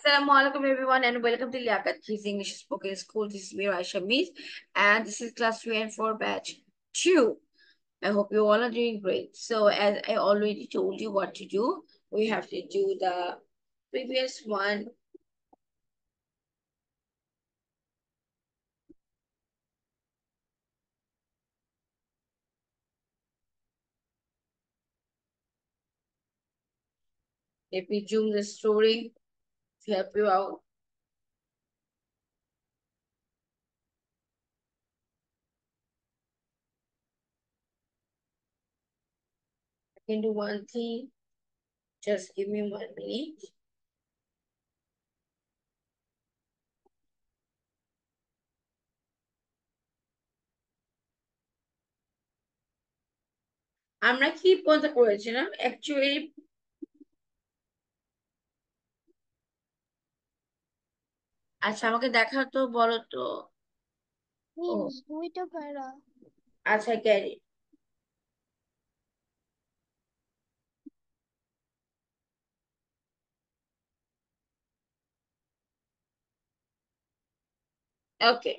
Assalamu alaikum everyone and welcome to Liaquat Kids English Spoken School. This is me Raisha Mees and this is class 3 and 4 batch 2. I hope you all are doing great. So as I already told you what to do, we have to do the previous one. If we zoom the story, help you out. I can do one thing. Just give me one minute. আমরা কি পর্যন্ত করেছিলাম actually আচ্ছা আমাকে দেখা তো বলো তো ও আচ্ছা carry okay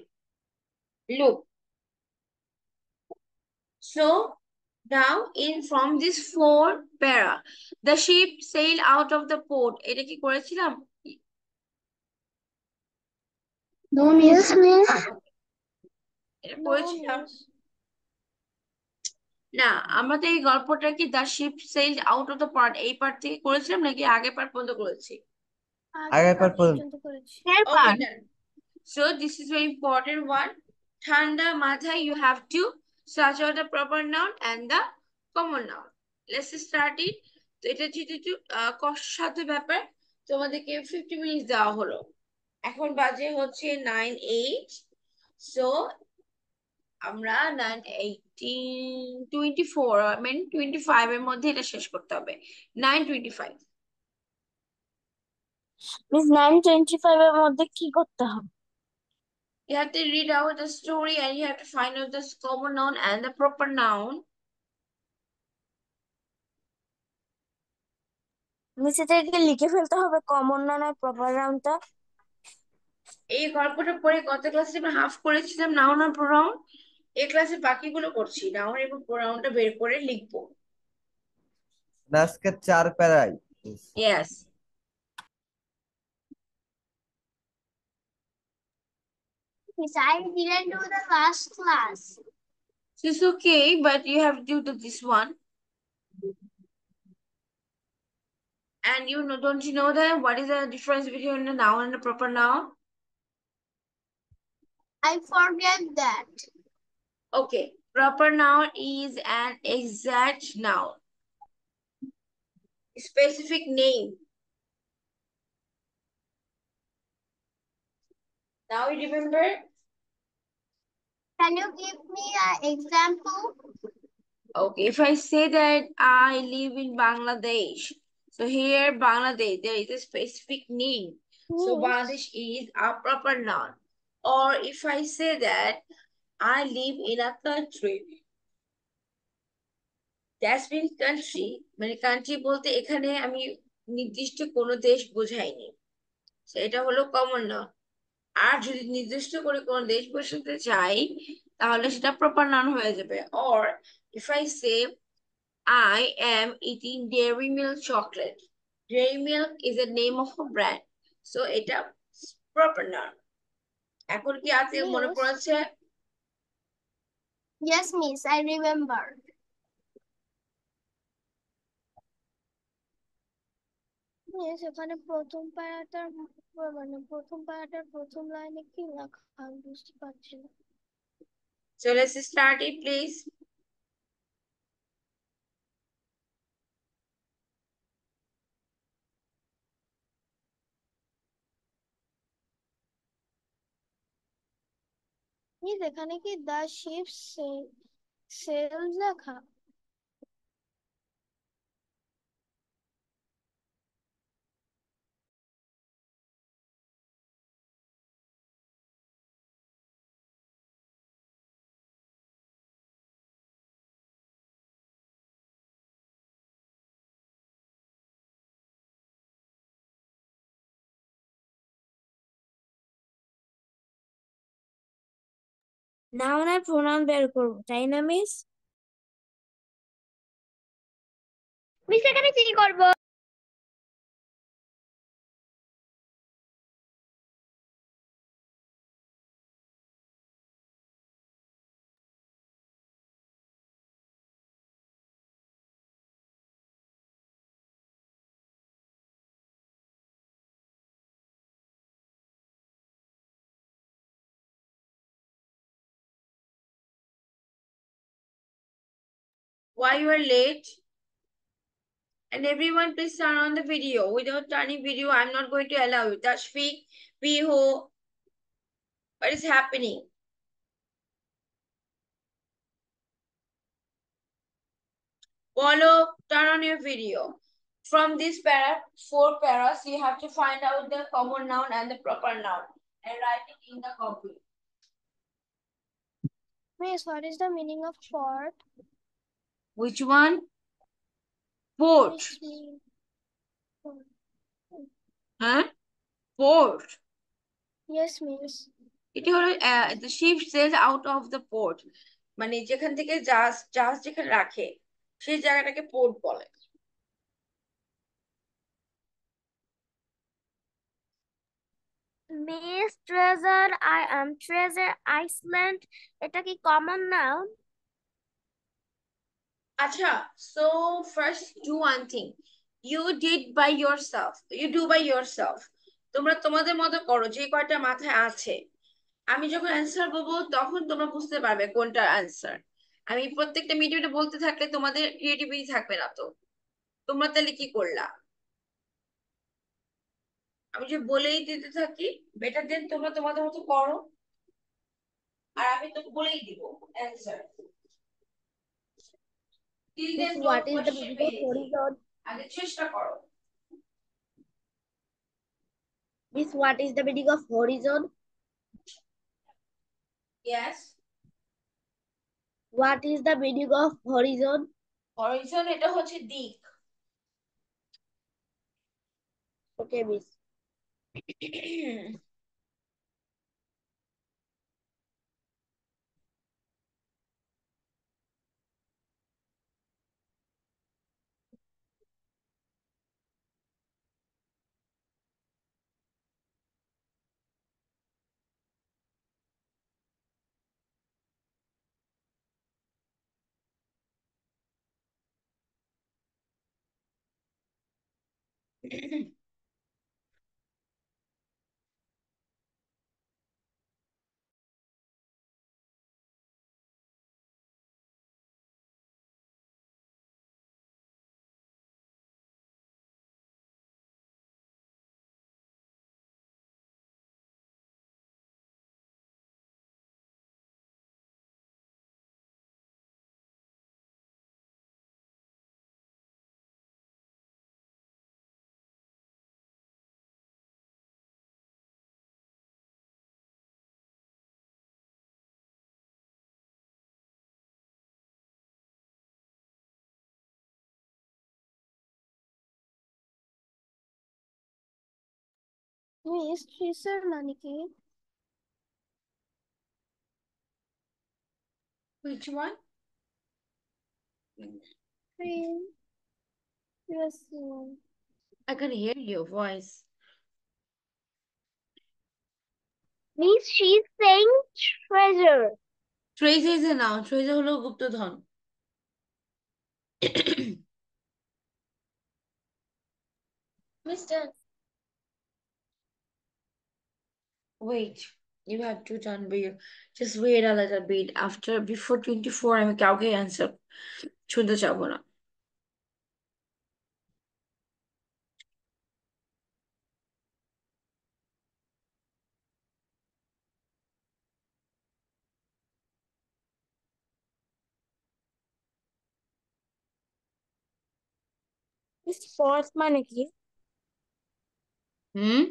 look so now in from this four para the ship sail out of the port এটা কি করেছিলাম No, miss. Yes, miss. না আমাদের এই গল্পটা কি the ship sailed out of the port এই পার্ট থেকে করেছিলাম নাকি আগে পার্ট পর্যন্ত করেছি আগে পার্ট পর্যন্ত করেছি হ্যাঁ part so this is very important one ঠান্ডা মাথা you have to search out the proper noun and the common noun let's start it তো এটা যেহেতু একটু কষ্টসাধ্য ব্যাপার তোমাদেরকে ফিফটি মিনিটস দেওয়া হলো এখন বাজে হচ্ছে নাইন এইট সো আমরা নাইন এইটিন টোয়েন্টি ফোর মেন টোয়েন্টি ফাইভ এর মধ্যে এটা শেষ করতে হবে nine twenty five miss nine twenty five এর মধ্যে কি করতে হবে You have to read out the story and you have to find out the common noun and the proper noun. নিচে লিখে ফেলতে হবে কমন নাউন আর প্রপার নাউনটা এই গল্পটা পড়ে গত ক্লাসে আমরা হাফ করেছিলাম নাউন আর প্রোনাউন এই ক্লাসে বাকিগুলো করছি নাউন এবং প্রোনাউনটা বের করে লিখবো আজকে চার প্যারাই yes Yes, I didn't do the last class. It's okay, but you have to do this one. And you know, don't you know that what is the difference between a noun and a proper noun? I forget that. Okay. Proper noun is an exact noun. Specific name. Now you remember? Can you give me an example? Okay, if I say that I live in Bangladesh, so here Bangladesh, there is a specific name. So hmm. Bangladesh is a proper noun. Or if I say that I live in a country, that's mean country মানে country বলতে এখানে আমি নির্দিষ্ট কোন দেশ বোঝাইনি এটা হলো common noun আর যদি নির্দিষ্ট করে কোন দেশ বসাতে চাই তাহলে সেটা প্রপার নাউন হয়ে যাবে or if I say I am eating Dairy Milk chocolate Dairy Milk is a name of a brand so এটা প্রপার নাউন এখন কি আছে মনে পড়েছে Yes, miss, I remember. সেখানে প্রথম পাড়াটার মানে প্রথম পাড়াটার প্রথম লাইনে কি লেখা বুঝতে পারছি না চলে স্টার্ট ইট প্লিজ ये देखा ना कि द शिप से सेल्स लिखा নাউন আর প্রোনাউন বের করবো তাই না মিস মিস এখানে কি করবো why you are late. And everyone, please turn on the video. Without turning video, I'm not going to allow you. Tashfiq, Piho, what is happening? Follow, turn on your video. From this para, four paras, you have to find out the common noun and the proper noun and write it in the copy. Miss, what is the meaning of short? Which one? Port. Huh? Port. Yes, miss. এটি হলো the ship sails out of the port. মানে যেখান থেকে জাহাজ জাহাজ যেখানে রাখে সেই জায়গাটাকে পোর্ট বলে miss Treasure I am Treasure Island এটা কি কমন নাউন Acha, আচ্ছা, so first do one thing. You did by yourself. You do by yourself. তোমরা তোমাদের মতো করো যে কয়টা মাথায় আছে আমি যখন অ্যান্সার বলবো তখন তোমরা বুঝতে পারবে কোনটা অ্যান্সার আমি প্রত্যেকটা মিডিয়াটা বলতে থাকলে তোমাদের ক্রিয়েটিভিটি থাকবে না তো তোমরা তাহলে কি করলা আমি যে বলেই দিতে থাকি বেটার দেন তোমরা তোমাদের মতো করো আর আমি তো বলেই দিব অ্যান্সার হোয়াট ইজ দ্য বিগত হরিজন আগে চেষ্টা করো miss what is the meaning of horizon Yes. What is the meaning of horizon? Horizon এটা হচ্ছে দিক। Okay, miss. Miss Trisar Manike. Which one? Three. Yes, one. I can hear your voice. Miss, she's saying treasure. Treasure is a noun. Treasure হলো গুপ্তধন। Mr. Wait, you have to done video. Just wait a little bit. After, before 24, আমি কাউকে answer শুনতে চাবো না। Spot মানে কি Hmm.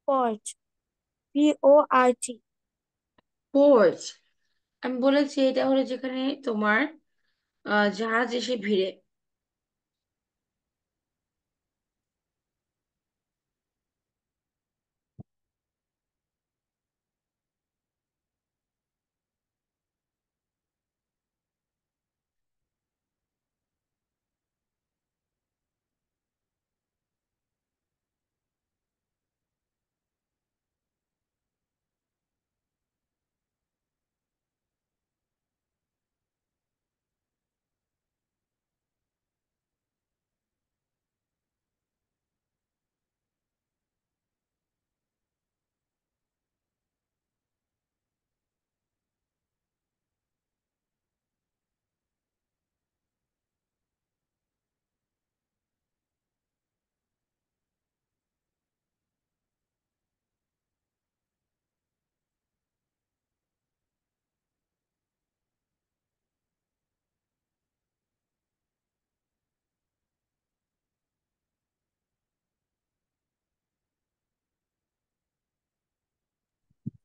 Spot P O R T port আমি বলেছি এটা হলো যেখানে তোমার জাহাজ এসে ভিড়ে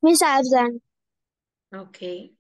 Miss Absent. Okay.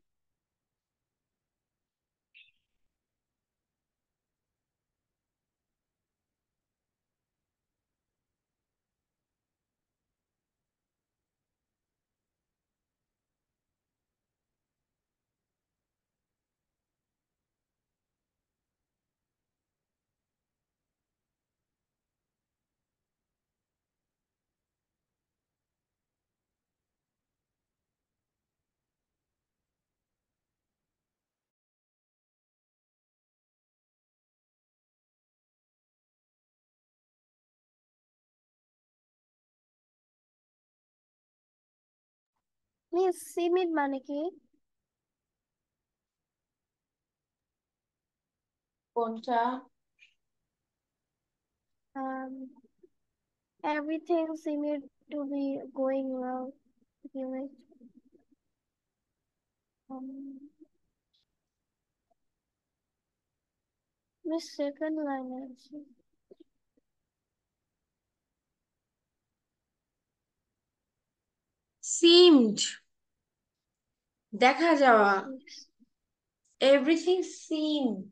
মিস সিমিড মানে কি কোনটা um everything seemed to be going well unit um miss second line seemed দেখা যাওয়া everything seemed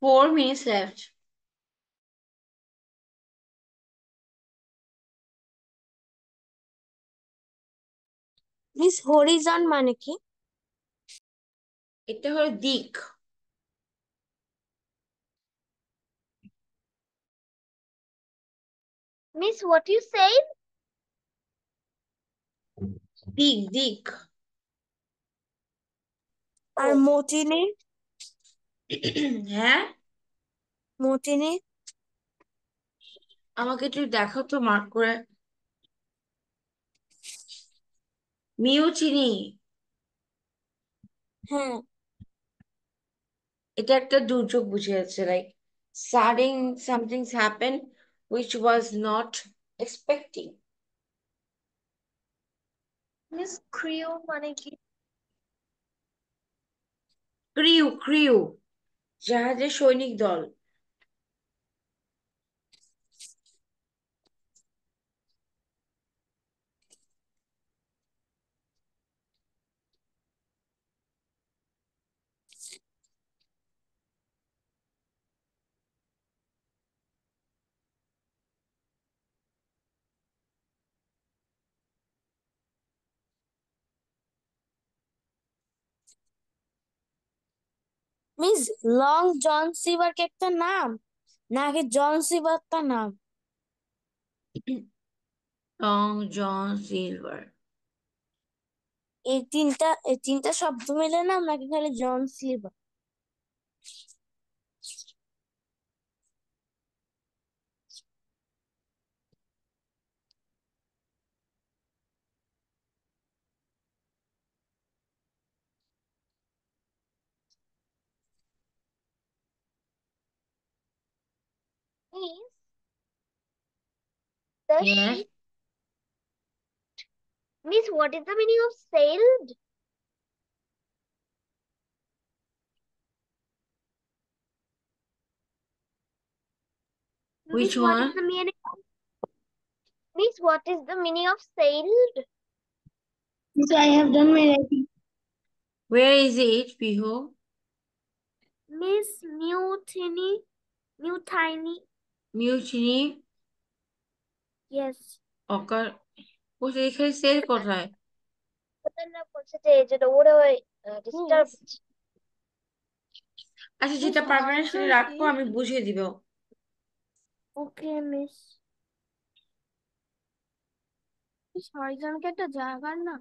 four minutes left. Miss horizon মানে কি? এটা হলো দিক। Miss what you say? দিক দিক। আর মোটিনি? হ্যাঁ মতিনি আমাকে একটু দেখো তো মার্ক করে মিউ চিনি হ্যাঁ এটা একটা দুর্যোগ বুঝে যাচ্ছে like sudden somethings happen which was not expecting miss crew মানে কি ক্রিউ ক্রিউ জাহাজের সৈনিক দল মিস লং জন সিভার কে একটা নাম নাকি জন সিভার তার নাম লং জন সিলভার এই তিনটা এই তিনটা শব্দ মিলে নাম নাকি খালি John Silver is the yes. Miss, what is the meaning of sailed? Which Miss, one? What is the meaning of... Miss, what is the meaning of sailed? Miss, I have done my writing. Where is it, Piho? Miss Mutiny, Mutiny mutiny yes occur বসে এখানে sell কোথায় যেটা ওরা আচ্ছা যেটা পারবে সেটা রাখো আমি বুঝিয়ে দিব ওকে মিস হরিজনকে একটা জায়গার না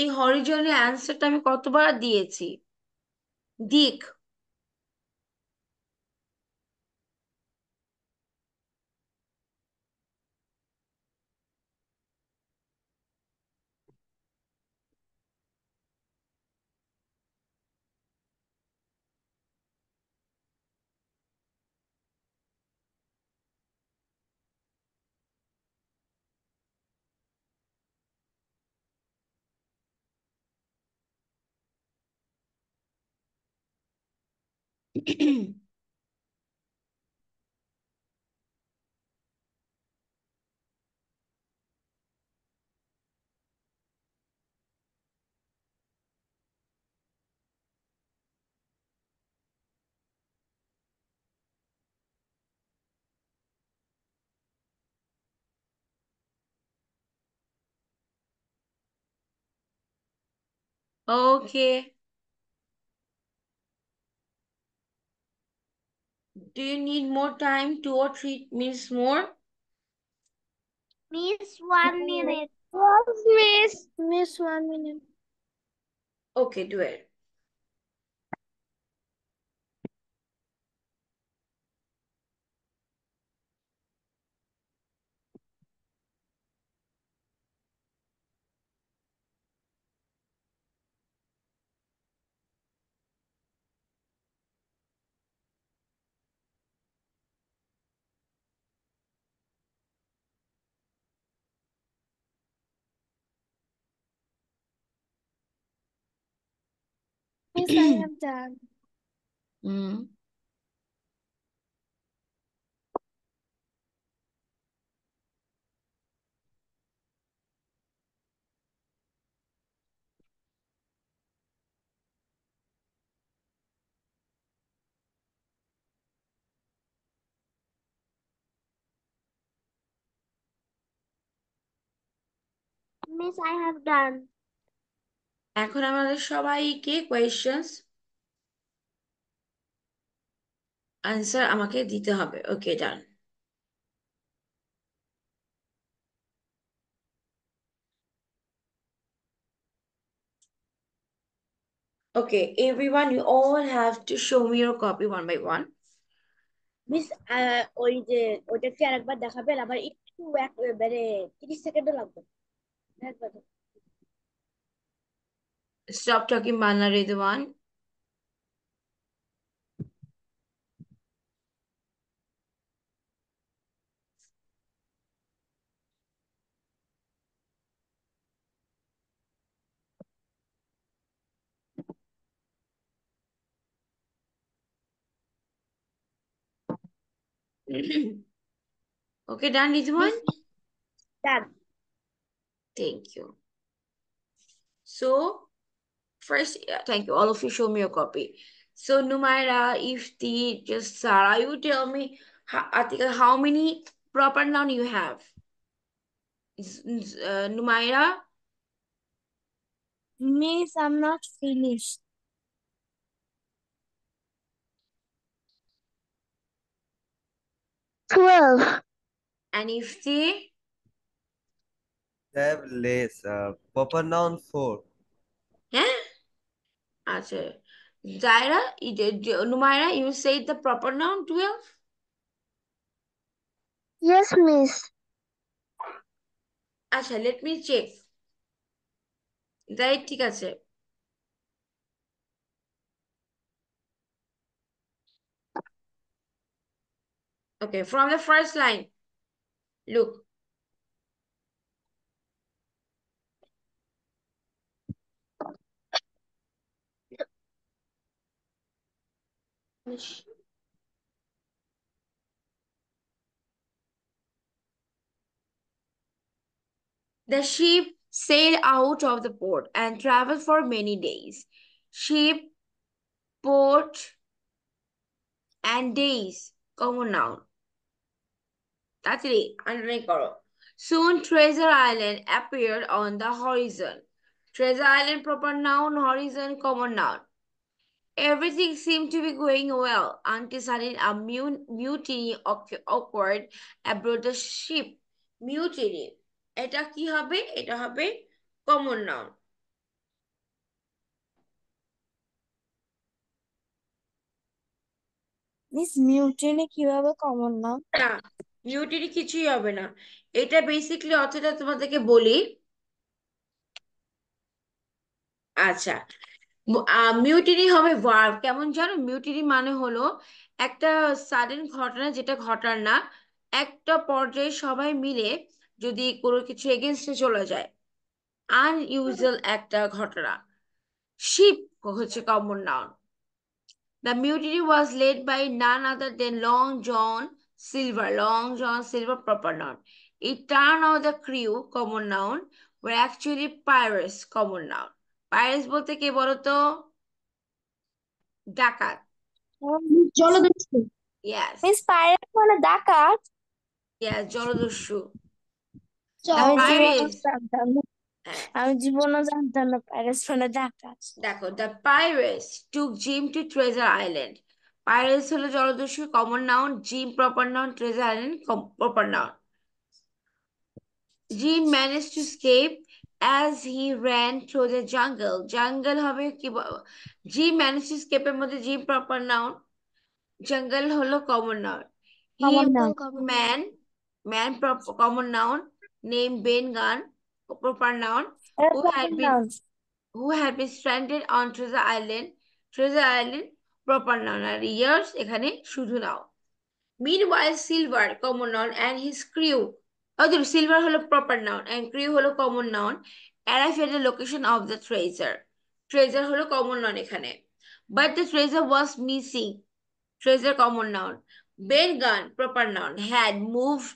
এই হরিজনের অ্যান্সারটা আমি কতবার দিয়েছি দিক Okay. do you need more time? Two or three minutes more? Miss one minute. Miss. Miss one minute. Okay, do it. Yes, I have done. Mm. Miss, I have done. এখন আমাদের সবাইকে কোয়েশ্চেন্স আনসার আমাকে দিতে হবে okay done Okay, everyone, you all have to show me your copy one by one miss uh, ওই যে ওইটা কি আরেকবার দেখাবেন আবার একটু মানে 30 সেকেন্ডও লাগবে Stop talking, Bana Ridwan. okay, done, Ridwan? Done. Thank you. So, first, yeah, thank you. All of you show me your copy. So Numaira, Ifti, just Sarah, you tell me, how, Atika, how many proper noun you have? Uh, Numaira? Miss, I'm not finished. Twelve. And if the. Have less. Uh, proper noun four. Yeah. Acha. Zaira, Numaira, you said the proper noun 12? Yes, miss. Acha, let me check. Right, ঠিক আছে Okay, from the first line. Look. The ship sailed out of the port and traveled for many days. Ship, port, and days, common noun. That's it, underneath Soon Treasure Island appeared on the horizon. Treasure Island, proper noun, horizon, common noun. Everything seemed to be going well until suddenly a mutiny occurred aboard the ship. Mutiny. Eta ki habe? এটা কি হবে এটা হবে common noun miss mutiny কিভাবে common noun না mutiny কিছুই হবে না এটা বেসিক্যালি অর্থটা তোমাদেরকে বলি Acha. মিউটিনি হবে ভার্ব কেমন জানো মিউটিনি মানে হলো একটা সাডেন ঘটনা যেটা ঘটার না একটা পর্যায়ে সবাই মিলে যদি কোনো কিছু এগেনস্টে চলে যায় আনইউজুয়াল একটা ঘটনা শিপ হচ্ছে common noun the mutiny was led by none other than Long John Silver Long John Silver proper noun it turn off the crew common noun were actually pirates common noun pirates বলতে কে বলতো ডাকাত জলদস্যু yes miss পায়েস মানে ডাকাত yes জলদস্যু আমি জীবনও জানতাম না হ্যাঁ। পাইরেস মানে ডাকাত দেখো the pirates took Jim to treasure island pirates হলো জলদস্যু common noun Jim proper noun treasure island proper noun Jim manage to escape as he ran through the jungle. Jungle हमें G manuscript के पे मुझे G proper noun. Jungle হলো common noun. He common noun. man man proper common noun named Ben Gunn proper noun who had been who had been stranded on Treasure Island. Treasure Island proper noun R years এখানে শুধু নাও Meanwhile, Silver, common noun, and his crew অতএব Silver হলো proper noun and crew হলো common noun arrive at the location of the treasure treasure হলো common noun এখানে but the treasure was missing treasure common noun Ben Gunn proper noun had moved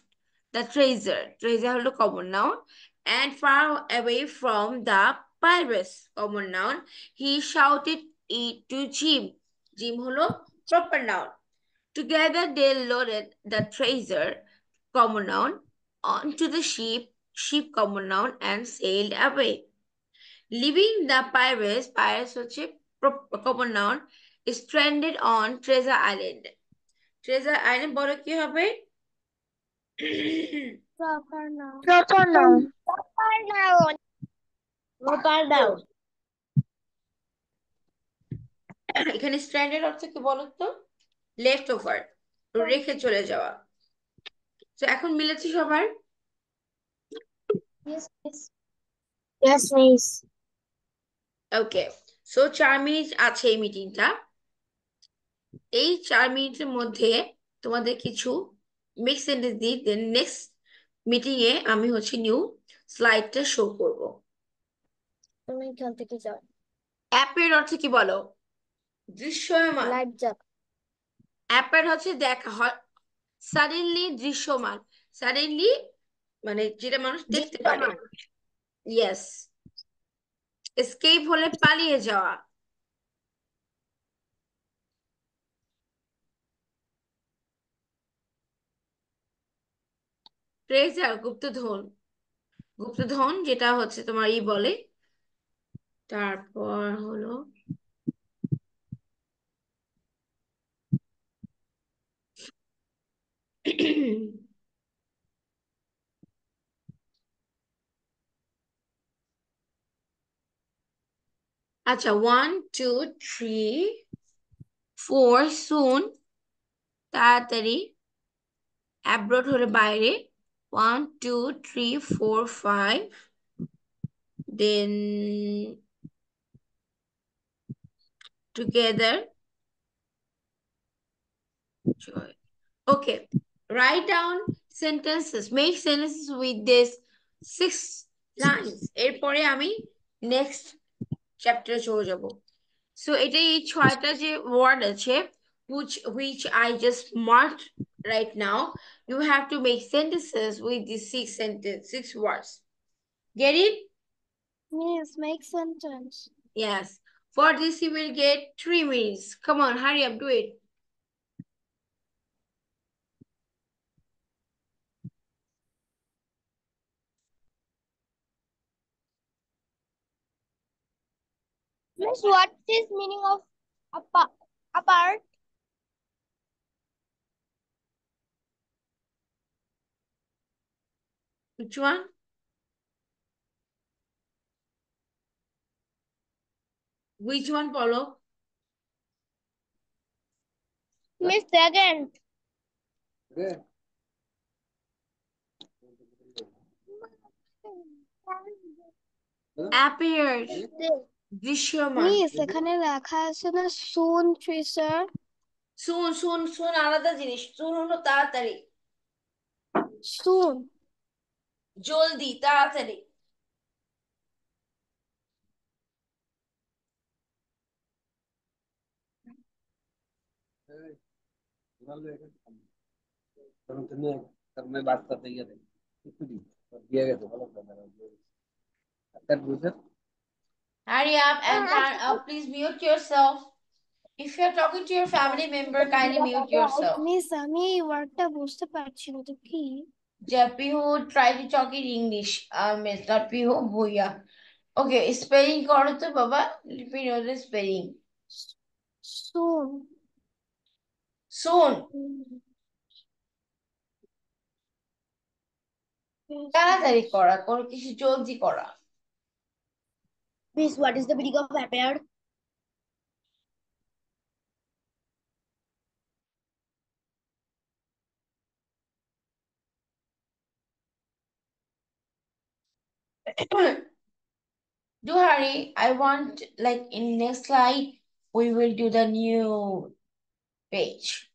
the treasure treasure হলো common noun and far away from the pirates common noun he shouted it to Jim Jim হলো proper noun together they loaded the treasure common noun on to the ship, ship common noun, and sailed away. Leaving the pirates, pirates of ship, common noun, stranded on treasure island. Treasure island what is it? Proper noun. Proper noun. Proper noun. Proper noun. এখানে standard অর্থ কি বলতো left over রেখে চলে যাওয়া তো এখন মিলেছি সবার ওকে সো চার মিনিট আছে এই মিটিংটা এই চার মিনিটের মধ্যে তোমাদের কিছু মিক্স সেন্টেন্স দিই দেন নেক্সট মিটিং এ আমি হচ্ছে নিউ স্লাইডটা শো করব তুমি এখান থেকে যাও অ্যাপের অর্থ কি বলো দৃশ্যমান অ্যাপের হচ্ছে দেখা হয় সাডেনলি দৃশ্যমান সাডেনলি মানে যেটা মানুষ দেখতে পারে ইয়েস এসকেপ হলে পালিয়ে যাওয়া ট্রেজার গুপ্তধন গুপ্তধন যেটা হচ্ছে তোমার ই বলে তারপর হলো Acha one, two, three, four, soon. Tatari. Abroad হলে baire. One, two, three, four, five. Then together joy okay write down sentences make sentences with this six lines এরপরে ami next Chapter চলে Jabo. So, এটাই এই ছয়টা যে word আছে which which I just marked right now you have to make sentences with these six sentence six words get it yes make sentence yes for this you will get three minutes come on hurry up do it Students, what is meaning of apart? Which one? Which one, Paulo? Miss second. Yeah. Appeared. Yeah. দৃশ্যমান miss এখানে লেখা আছে না সুন tracer শুন শুন শুন আলাদা জিনিস শুন হলো তাড়াতাড়ি সুন জলদি তাড়াতাড়ি বার্তা দিয়ে গেছে ভালো Hurry up and turn up. Please mute yourself. If you're talking to your family member, kindly mute yourself. Miss, আমি ওয়ার্ডটা বুঝতে পারছি না তো কি? Japiho try to talk in English. Uh, Miss Japiho Bhuya. Okay, spelling করো তো বাবা. Let me know the spelling. Soon. Soon. তাড়াতাড়ি করা কোনো কিছু জলদি করা Miss, what is the meaning of appeared? do hurry. I want like in next slide, we will do the new page.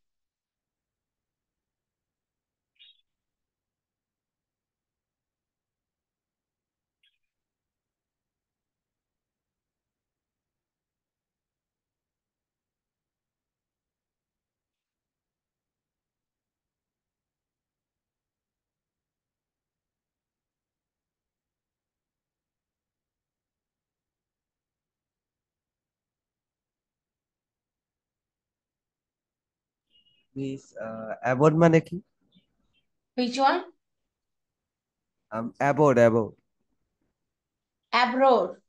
this uh, abode maneki? which one um abode abode abroad